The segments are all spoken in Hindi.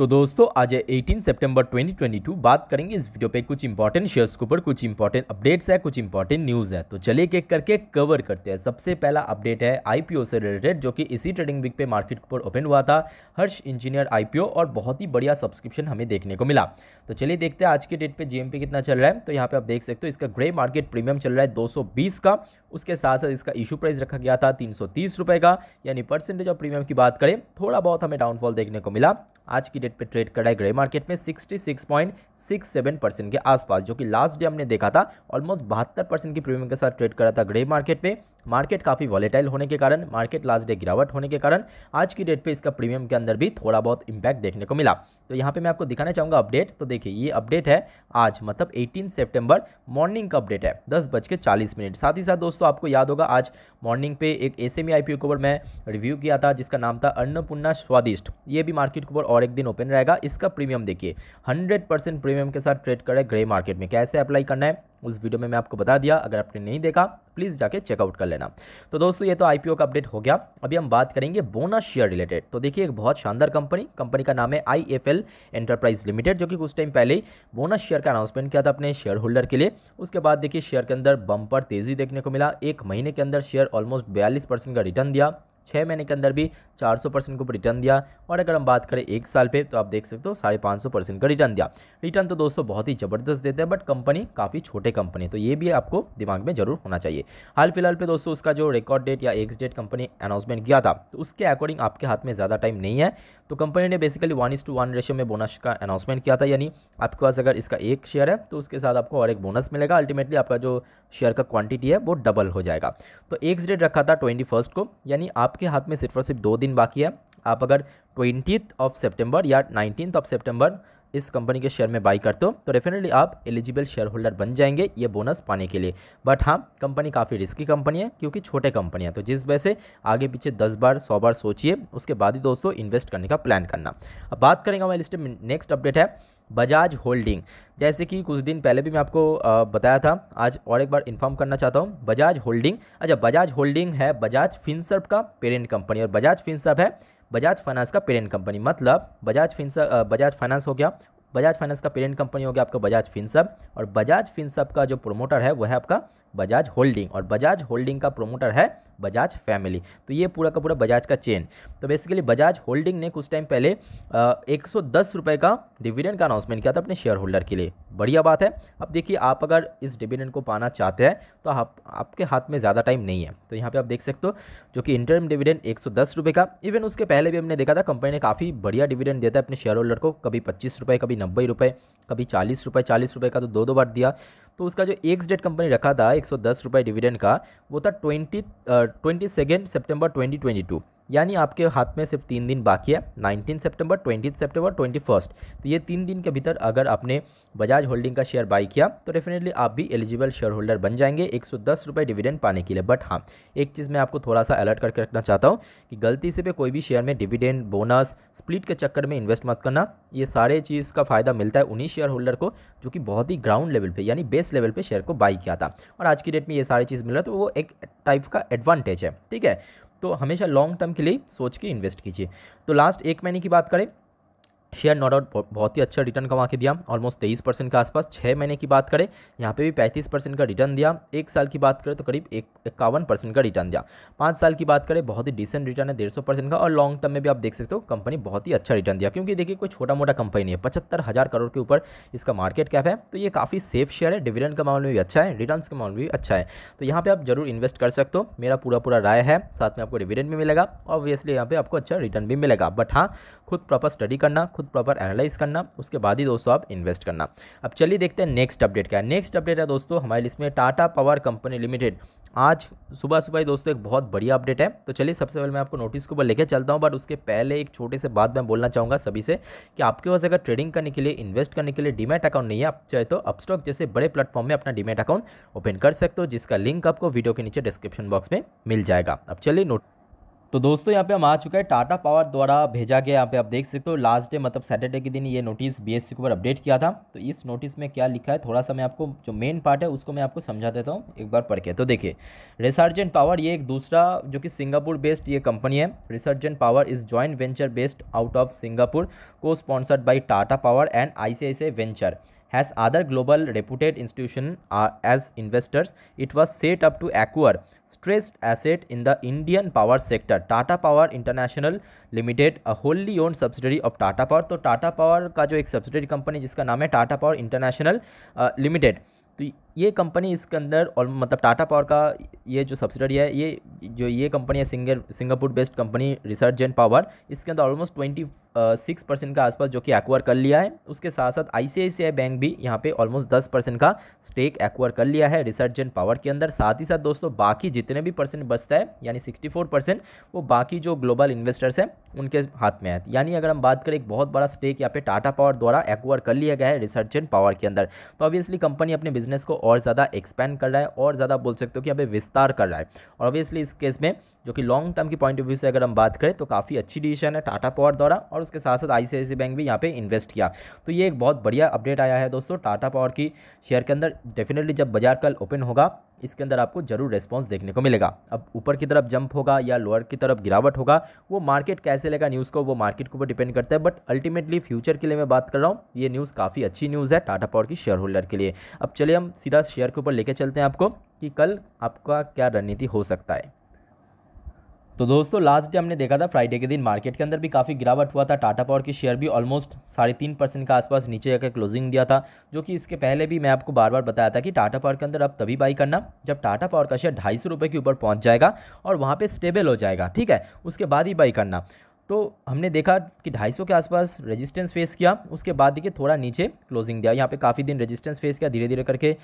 तो दोस्तों आज है 18 सितंबर 2022 बात करेंगे इस वीडियो पे कुछ इंपॉर्टेंट शेयर्स के ऊपर कुछ इंपॉर्टेंट अपडेट्स है कुछ इंपॉर्टेंट न्यूज़ है तो चलिए एक करके कवर करते हैं सबसे पहला अपडेट है आईपीओ से रिलेटेड जो कि इसी ट्रेडिंग वीक पे मार्केट के ऊपर ओपन हुआ था हर्ष इंजीनियर आईपीओ और बहुत ही बढ़िया सब्सक्रिप्शन हमें देखने को मिला तो चलिए देखते हैं आज के डेट पर जी कितना चल रहा है तो यहाँ पे आप देख सकते हो इसका ग्रे मार्केट प्रीमियम चल रहा है दो का उसके साथ साथ इसका इशू प्राइस रखा गया था तीन का यानी परसेंटेज ऑफ प्रीमियम की बात करें थोड़ा बहुत हमें डाउनफॉल देखने को मिला आज की डेट पे ट्रेड है ग्रे मार्केट में 66.67 परसेंट के आसपास जो कि लास्ट डे हमने देखा था ऑलमोस्ट बहत्तर परसेंट की प्रीमियम के साथ ट्रेड करा था ग्रे मार्केट में मार्केट काफ़ी वॉलेटाइल होने के कारण मार्केट लास्ट डे गिरावट होने के कारण आज की डेट पे इसका प्रीमियम के अंदर भी थोड़ा बहुत इंपैक्ट देखने को मिला तो यहाँ पे मैं आपको दिखाना चाहूँगा अपडेट तो देखिए ये अपडेट है आज मतलब 18 सितंबर मॉर्निंग का अपडेट है दस बज के चालीस मिनट साथ ही साथ दोस्तों आपको याद होगा आज मॉर्निंग पे एक ऐसे एम आई के ऊपर मैं रिव्यू किया था जिसका नाम था अन्नपूर्णा स्वादिष्ट ये भी मार्केट के ऊपर और एक दिन ओपन रहेगा इसका प्रीमियम देखिए हंड्रेड प्रीमियम के साथ ट्रेड करें ग्रे मार्केट में कैसे अप्लाई करना है उस वीडियो में मैं आपको बता दिया अगर आपने नहीं देखा प्लीज़ जाके चेकआउट कर लेना तो दोस्तों ये तो आई का अपडेट हो गया अभी हम बात करेंगे बोनस शेयर रिलेटेड तो देखिए एक बहुत शानदार कंपनी कंपनी का नाम है I F L enterprise limited जो कि कुछ टाइम पहले ही बोनस शेयर का अनाउंसमेंट किया था अपने शेयर होल्डर के लिए उसके बाद देखिए शेयर के अंदर बम्पर तेज़ी देखने को मिला एक महीने के अंदर शेयर ऑलमोस्ट बयालीस का रिटर्न दिया छः महीने के अंदर भी 400 परसेंट को रिटर्न दिया और अगर हम बात करें एक साल पे तो आप देख सकते हो साढ़े पाँच सौ परसेंट का रिटर्न दिया रिटर्न तो दोस्तों बहुत ही ज़बरदस्त देते हैं बट कंपनी काफ़ी छोटे कंपनी तो ये भी आपको दिमाग में जरूर होना चाहिए हाल फिलहाल पे दोस्तों उसका जो रिकॉर्ड डेट या एक्स डेट कंपनी अनाउंसमेंट किया था तो उसके अकॉर्डिंग आपके हाथ में ज़्यादा टाइम नहीं है तो कंपनी ने basically one is to one ratio में बोनस का अनाउंसमेंट किया था यानी आपके पास अगर इसका एक शेयर है तो उसके साथ आपको और एक बोनस मिलेगा अल्टीमेटली आपका जो शेयर का क्वांटिटी है वो डबल हो जाएगा तो एक्स डेट रखा था ट्वेंटी को यानी आप आपके हाथ में सिर्फ और सिर्फ दो दिन बाकी है आप अगर ट्वेंटी ऑफ सेप्टेम्बर या नाइनटीन ऑफ सेप्टेम्बर इस कंपनी के शेयर में बाई करते हो तो डेफिनेटली आप एलिजिबल शेयर होल्डर बन जाएंगे ये बोनस पाने के लिए बट हाँ कंपनी काफ़ी रिस्की कंपनी है क्योंकि छोटे कंपनी है तो जिस वजह से आगे पीछे दस बार सौ बार सोचिए उसके बाद ही दोस्तों इन्वेस्ट करने का प्लान करना अब बात करेंगे हमारी लिस्ट में नेक्स्ट अपडेट है बजाज होल्डिंग जैसे कि कुछ दिन पहले भी मैं आपको बताया था आज और एक बार इन्फॉर्म करना चाहता हूँ बजाज होल्डिंग अच्छा बजाज होल्डिंग है बजाज फिनसर्प का पेरेंट कंपनी और बजाज फिनसर्प है बजाज फाइनेंस का पेरेंट कंपनी मतलब बजाज फिनसर बजाज फाइनेंस हो गया बजाज फाइनेंस का पेरेंट कंपनी हो गया आपका बजाज फिनसब और बजाज फिनसब का जो प्रोमोटर है वह है आपका बजाज होल्डिंग और बजाज होल्डिंग का प्रोमोटर है बजाज फैमिली तो ये पूरा का पूरा बजाज का चेन तो बेसिकली बजाज होल्डिंग ने कुछ टाइम पहले एक सौ का डिविडेंड का अनाउंसमेंट किया था अपने शेयर होल्डर के लिए बढ़िया बात है अब देखिए आप अगर इस डिविडेंड को पाना चाहते हैं तो आप आपके हाथ में ज़्यादा टाइम नहीं है तो यहाँ पे आप देख सकते हो जो कि इंटरम डिविडेंड एक सौ का इवन उसके पहले भी हमने देखा था कंपनी ने काफ़ी बढ़िया डिविडेंड देता है अपने शेयर होल्डर को कभी पच्चीस रुपये कभी नब्बे रुपये कभी चालीस चालीस रुपये का तो दो दो बार दिया तो उसका जो एक्स डेट कंपनी रखा था एक सौ डिविडेंड का वो था twenty twenty second September twenty twenty two यानी आपके हाथ में सिर्फ तीन दिन बाकी है nineteen September twenty September twenty first तो ये तीन दिन के भीतर अगर आपने बजाज होल्डिंग का शेयर बाई किया तो डेफिनेटली आप भी एलिजिबल शेयर होल्डर बन जाएंगे एक सौ दस रुपये डिविडेंड पाने के लिए बट हाँ एक चीज़ मैं आपको थोड़ा सा अलर्ट करके रखना चाहता हूँ कि गलती से भी कोई भी शेयर में डिविडेंड बोनस स्प्लिट के चक्कर में इन्वेस्ट मत करना ये सारे चीज़ का फ़ायदा मिलता है उन्हीं शेयर होल्डर को जो कि बहुत ही ग्राउंड लेवल पर यानी बेस लेवल पर शेयर को बाई किया था और आज की डेट में ये सारी चीज़ मिल रहा है तो वो एक टाइप का एडवांटेज है ठीक है तो हमेशा लॉन्ग टर्म के लिए सोच के इन्वेस्ट कीजिए तो लास्ट एक महीने की बात करें शेयर नॉट आउट बहुत ही अच्छा रिटर्न कमा के दिया ऑलमोस्ट तेईस परसेंट के आसपास छः महीने की बात करें यहाँ पे भी पैंतीस परसेंट का रिटर्न दिया एक साल की बात करें तो करीब एक इक्यावन परसेंट का रिटर्न दिया पाँच साल की बात करें बहुत ही डिसेंट रिटर्न है डेढ़ सौ परसेंट का और लॉन्ग टर्म में भी आप देख सकते हो कंपनी बहुत ही अच्छा रिटर्न दिया क्योंकि देखिए कोई छोटा मोटा कंपनी नहीं है पचहत्तर हज़ार करोड़ के ऊपर इसका मार्केट कैप है तो ये काफ़ी सेफ शेयर है डिविडेंड का मामले में भी अच्छा है रिटर्न का मामले भी अच्छा है तो यहाँ पर आप जरूर इन्वेस्ट कर सकते हो मेरा पूरा पूरा राय है साथ में आपको डिविडेंड भी मिलेगा ऑब्वियसली यहाँ पर आपको अच्छा रिटर्न भी मिलेगा बट हाँ खुद प्रॉपर स्टडी करना खुद प्रॉपर एनालाइज करना उसके बाद ही दोस्तों आप इन्वेस्ट करना अब चलिए देखते हैं नेक्स्ट अपडेट क्या है नेक्स्ट अपडेट है दोस्तों हमारे लिस्ट में टाटा पावर कंपनी लिमिटेड आज सुबह सुबह ही दोस्तों एक बहुत बढ़िया अपडेट है तो चलिए सबसे पहले मैं आपको नोटिस के ऊपर लेकर चलता हूँ बट उसके पहले एक छोटे से बात मैं बोलना चाहूँगा सभी से कि आपके पास अगर ट्रेडिंग करने के लिए इन्वेस्ट करने के लिए डीमेट अकाउंट नहीं है आप चाहे तो अपस्टॉक जैसे बड़े प्लेटफॉर्म में अपना डीमेट अकाउंट ओपन कर सकते हो जिसका लिंक आपको वीडियो के नीचे डिस्क्रिप्शन बॉक्स में मिल जाएगा अब चलिए नोट तो दोस्तों यहाँ पे हम आ चुके हैं टाटा पावर द्वारा भेजा गया यहाँ पे आप देख सकते हो लास्ट डे मतलब सैटरडे के दिन ये नोटिस बीएससी के ऊपर अपडेट किया था तो इस नोटिस में क्या लिखा है थोड़ा सा मैं आपको जो मेन पार्ट है उसको मैं आपको समझा देता हूँ एक बार पढ़ के तो देखिए रिसर्जेंट पावर ये एक दूसरा जो कि सिंगापुर बेस्ड ये कंपनी है resurgent power is joint venture based out of Singapore को sponsored by Tata power and I venture As other global reputed institutions uh, as investors, it was set up to acquire stressed asset in the Indian power sector. Tata Power International Limited, a wholly owned subsidiary of Tata Power. तो Tata Power का जो एक subsidiary company जिसका नाम है Tata Power International uh, Limited. तो ये कंपनी इसके अंदर और मतलब टाटा पावर का ये जो सब्सिडरी है ये जो ये कंपनी है singer Singapore based company research and power इसके अंदर ऑलमोस्ट ट्वेंटी सिक्स परसेंट के आसपास जो कि एक्वायर कर लिया है उसके साथ साथ आई बैंक भी यहाँ पे ऑलमोस्ट दस परसेंट का स्टेक एक्वायर कर लिया है रिसर्जेंट पावर के अंदर साथ ही साथ दोस्तों बाकी जितने भी परसेंट बचता है यानी सिक्सटी फोर परसेंट वो बाकी जो ग्लोबल इन्वेस्टर्स हैं उनके हाथ में है यानी अगर हम बात करें एक बहुत बड़ा स्टेक यहाँ पे टाटा पावर द्वारा एक्वायर कर लिया गया है रिसर्जेंट पावर के अंदर तो ऑब्वियसली कंपनी अपने बिजनेस को और ज़्यादा एक्सपैंड कर रहा है और ज़्यादा बोल सकते हो कि यहाँ विस्तार कर रहा है और ऑब्वियसली इस केस में जो कि लॉन्ग टर्म की पॉइंट ऑफ व्यू से अगर हम बात करें तो काफ़ी अच्छी डिसीजन है टाटा पावर द्वारा और उसके साथ साथ आई बैंक भी यहाँ पे इन्वेस्ट किया तो ये एक बहुत बढ़िया अपडेट आया है दोस्तों टाटा पावर की शेयर के अंदर डेफिनेटली जब बाजार कल ओपन होगा इसके अंदर आपको जरूर रेस्पॉन्स देखने को मिलेगा अब ऊपर की तरफ जंप होगा या लोअर की तरफ गिरावट होगा वो मार्केट कैसे लेगा न्यूज़ को वो मार्केट के ऊपर डिपेंड करता है बट अल्टीमेटली फ्यूचर के लिए मैं बात कर रहा हूँ ये न्यूज़ काफ़ी अच्छी न्यूज़ है टाटा पावर की शेयर होल्डर के लिए अब चलिए हम सीधा शेयर के ऊपर लेके चलते हैं आपको कि कल आपका क्या रणनीति हो सकता है तो दोस्तों लास्ट डे हमने देखा था फ्राइडे के दिन मार्केट के अंदर भी काफ़ी गिरावट हुआ था टाटा पावर के शेयर भी ऑलमोस्ट साढ़े तीन परसेंट के आसपास नीचे जाकर क्लोजिंग दिया था जो कि इसके पहले भी मैं आपको बार बार बताया था कि टाटा पावर के अंदर अब तभी बाई करना जब टाटा पावर का शेयर ढाई सौ के ऊपर पहुँच जाएगा और वहाँ पर स्टेबल हो जाएगा ठीक है उसके बाद ही बाई करना तो हमने देखा कि 250 के आसपास रेजिस्टेंस फेस किया उसके बाद देखिए थोड़ा नीचे क्लोजिंग दिया यहाँ पे काफ़ी दिन रेजिस्टेंस फेस किया धीरे धीरे करके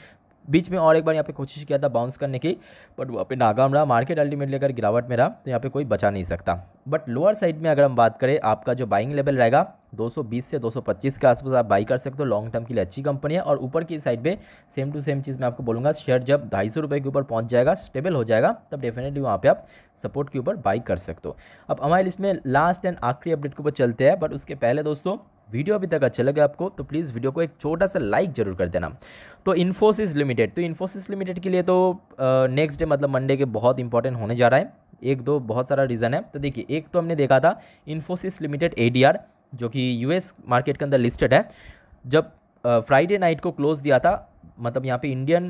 बीच में और एक बार यहाँ पे कोशिश किया था बाउंस करने की बट वहाँ पे नागाम रहा मार्केट अल्टीमेटली अगर गिरावट में रहा तो यहाँ पे कोई बचा नहीं सकता बट लोअर साइड में अगर हम बात करें आपका जो बाइंग लेवल रहेगा 220 से 225 के आसपास आप बाई कर सकते हो लॉन्ग टर्म के लिए अच्छी कंपनी है और ऊपर की साइड में सेम टू सेम चीज़ मैं आपको बोलूँगा शेयर जब ढाई सौ रुपये के ऊपर पहुँच जाएगा स्टेबल हो जाएगा तब डेफिनेटली वहाँ पर आप सपोर्ट के ऊपर बाई कर सकते हो अब हमारे लिस्ट में लास्ट एंड आखिरी अपडेट के ऊपर चलते हैं बट उसके पहले दोस्तों वीडियो अभी तक अच्छा लगे आपको तो प्लीज़ वीडियो को एक छोटा सा लाइक जरूर कर देना तो इन्फोसिस लिमिटेड तो इन्फोसिस लिमिटेड के लिए तो नेक्स्ट डे मतलब मंडे के बहुत इंपॉर्टेंट होने जा रहा है एक दो बहुत सारा रीज़न है तो देखिए एक तो हमने देखा था इन्फोसिस लिमिटेड ए जो कि यू मार्केट के अंदर लिस्टेड है जब फ्राइडे नाइट को क्लोज दिया था मतलब यहाँ पे इंडियन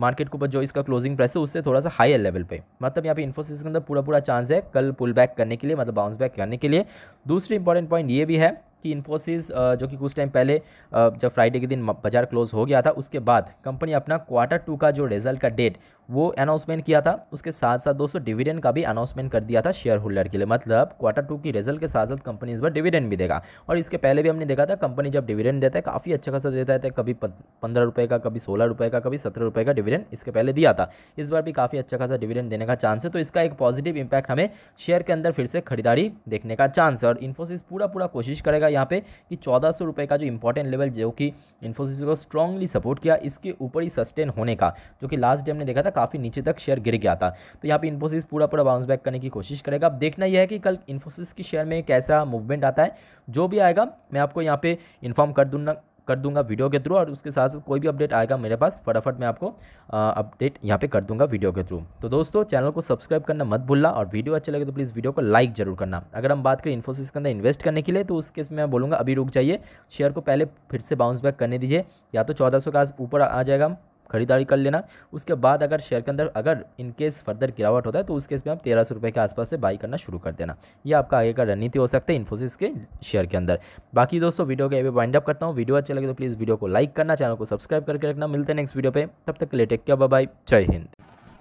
मार्केट के ऊपर जो इसका क्लोजिंग प्राइस है उससे थोड़ा सा हाई लेवल पे मतलब यहाँ पे इन्फोसिस के अंदर पूरा पूरा चांस है कल पुल बैक करने के लिए मतलब बाउंस बैक करने के लिए दूसरी इंपॉर्टेंट पॉइंट ये भी है कि इन्फोसिस जो कि कुछ टाइम पहले जब फ्राइडे के दिन बाजार क्लोज हो गया था उसके बाद कंपनी अपना क्वार्टर टू का जो रिजल्ट का डेट वो अनाउंसमेंट किया था उसके साथ साथ दोस्तों डिविडेंड का भी अनाउंसमेंट कर दिया था शेयर होल्डर के लिए मतलब क्वार्टर टू की रिजल्ट के साथ साथ कंपनी इस बार डिविडेंड भी देगा और इसके पहले भी हमने देखा था कंपनी जब डिविडेंड देता है काफ़ी अच्छा खासा देता है कभी पंद्रह रुपये का कभी सोलह रुपये का कभी सत्रह रुपये का डिविडेंड इसके पहले दिया था इस बार भी काफ़ी अच्छा खासा डिविडेंड देने का चांस है तो इसका एक पॉजिटिव इंपैक्ट हमें शेयर के अंदर फिर से खरीदारी देखने का चांस है और इन्फोसिस पूरा पूरा कोशिश करेगा यहाँ पे कि चौदह सौ रुपये का जो इंपॉर्टेंट लेवल जो कि इन्फोसिस को स्ट्रांगली सपोर्ट किया इसके ऊपर ही सस्टेन होने का जो कि लास्ट डे हमने देखा था काफ़ी नीचे तक शेयर गिर गया था तो यहाँ पे इन्फोसिस पूरा पूरा बाउंस बैक करने की कोशिश करेगा अब देखना यह है कि कल इन्फोसिस की शेयर में कैसा मूवमेंट आता है जो भी आएगा मैं आपको यहाँ पे इन्फॉर्म कर दूंगा कर दूंगा वीडियो के थ्रू और उसके साथ साथ कोई भी अपडेट आएगा मेरे पास फटाफट मैं आपको अपडेट यहाँ पे कर दूंगा वीडियो के थ्रू तो दोस्तों चैनल को सब्सक्राइब करना मत भूलना और वीडियो अच्छा लगे तो प्लीज़ वीडियो को लाइक जरूर करना अगर हम बात करें इन्फोसिस के अंदर इन्वेस्ट करने के लिए तो उसके मैं बोलूँगा अभी रुक जाइए शेयर को पहले फिर से बाउंस बैक करने दीजिए या तो चौदह के आस ऊपर आ जाएगा खरीदारी कर लेना उसके बाद अगर शेयर के अंदर अगर इनकेस फर्दर गिरावट होता है तो उस केस में आप तेरह सौ के आसपास से बाई करना शुरू कर देना ये आपका आगे का रणनीति हो सकता है इन्फोसिस के शेयर के अंदर बाकी दोस्तों वीडियो के वाइंड अप करता हूँ वीडियो अच्छा लगे तो प्लीज़ वीडियो को लाइक करना चैनल को सब्सक्राइब करके रखना मिलते हैं नेक्स्ट वीडियो पर तब तक लेटेक टेक क्या बाय जय हिंद